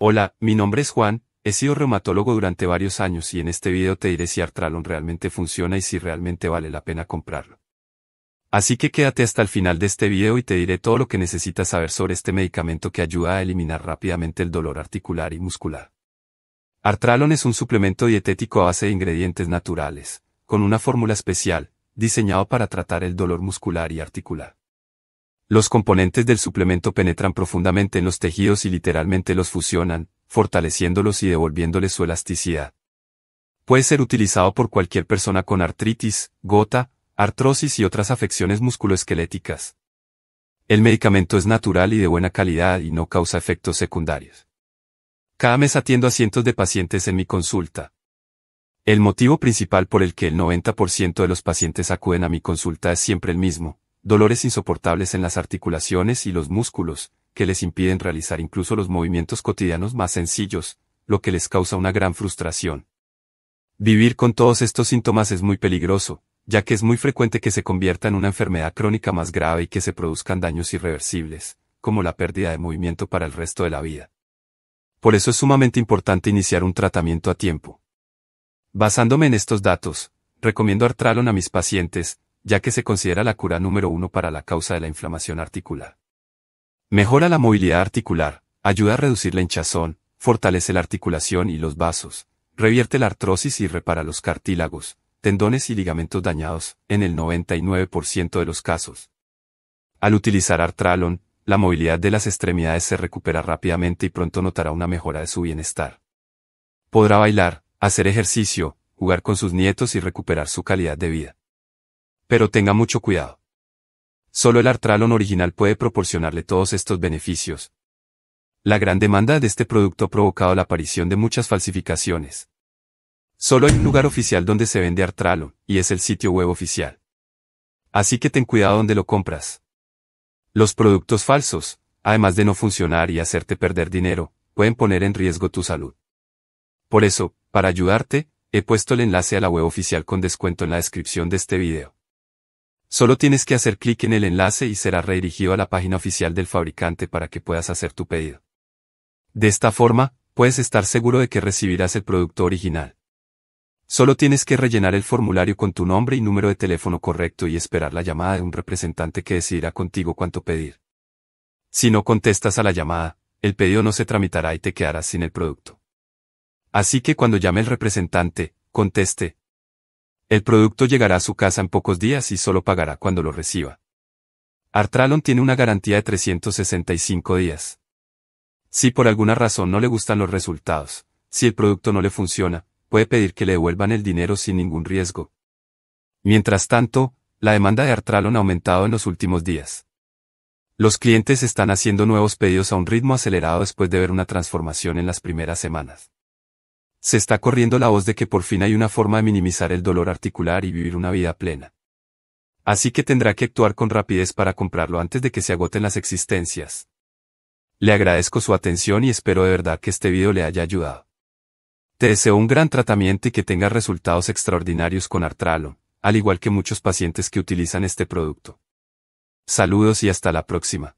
Hola, mi nombre es Juan, he sido reumatólogo durante varios años y en este video te diré si Artralon realmente funciona y si realmente vale la pena comprarlo. Así que quédate hasta el final de este video y te diré todo lo que necesitas saber sobre este medicamento que ayuda a eliminar rápidamente el dolor articular y muscular. Artralon es un suplemento dietético a base de ingredientes naturales, con una fórmula especial, diseñado para tratar el dolor muscular y articular. Los componentes del suplemento penetran profundamente en los tejidos y literalmente los fusionan, fortaleciéndolos y devolviéndoles su elasticidad. Puede ser utilizado por cualquier persona con artritis, gota, artrosis y otras afecciones musculoesqueléticas. El medicamento es natural y de buena calidad y no causa efectos secundarios. Cada mes atiendo a cientos de pacientes en mi consulta. El motivo principal por el que el 90% de los pacientes acuden a mi consulta es siempre el mismo, dolores insoportables en las articulaciones y los músculos, que les impiden realizar incluso los movimientos cotidianos más sencillos, lo que les causa una gran frustración. Vivir con todos estos síntomas es muy peligroso, ya que es muy frecuente que se convierta en una enfermedad crónica más grave y que se produzcan daños irreversibles, como la pérdida de movimiento para el resto de la vida. Por eso es sumamente importante iniciar un tratamiento a tiempo. Basándome en estos datos, recomiendo Artralon a mis pacientes, ya que se considera la cura número uno para la causa de la inflamación articular. Mejora la movilidad articular, ayuda a reducir la hinchazón, fortalece la articulación y los vasos, revierte la artrosis y repara los cartílagos, tendones y ligamentos dañados, en el 99% de los casos. Al utilizar Artralon, la movilidad de las extremidades se recupera rápidamente y pronto notará una mejora de su bienestar. Podrá bailar, hacer ejercicio, jugar con sus nietos y recuperar su calidad de vida. Pero tenga mucho cuidado. Solo el Artralon original puede proporcionarle todos estos beneficios. La gran demanda de este producto ha provocado la aparición de muchas falsificaciones. Solo hay un lugar oficial donde se vende Artralon, y es el sitio web oficial. Así que ten cuidado donde lo compras. Los productos falsos, además de no funcionar y hacerte perder dinero, pueden poner en riesgo tu salud. Por eso, para ayudarte, he puesto el enlace a la web oficial con descuento en la descripción de este video. Solo tienes que hacer clic en el enlace y será redirigido a la página oficial del fabricante para que puedas hacer tu pedido. De esta forma, puedes estar seguro de que recibirás el producto original. Solo tienes que rellenar el formulario con tu nombre y número de teléfono correcto y esperar la llamada de un representante que decidirá contigo cuánto pedir. Si no contestas a la llamada, el pedido no se tramitará y te quedarás sin el producto. Así que cuando llame el representante, conteste, el producto llegará a su casa en pocos días y solo pagará cuando lo reciba. Artralon tiene una garantía de 365 días. Si por alguna razón no le gustan los resultados, si el producto no le funciona, puede pedir que le devuelvan el dinero sin ningún riesgo. Mientras tanto, la demanda de Artralon ha aumentado en los últimos días. Los clientes están haciendo nuevos pedidos a un ritmo acelerado después de ver una transformación en las primeras semanas. Se está corriendo la voz de que por fin hay una forma de minimizar el dolor articular y vivir una vida plena. Así que tendrá que actuar con rapidez para comprarlo antes de que se agoten las existencias. Le agradezco su atención y espero de verdad que este video le haya ayudado. Te deseo un gran tratamiento y que tengas resultados extraordinarios con Artralon, al igual que muchos pacientes que utilizan este producto. Saludos y hasta la próxima.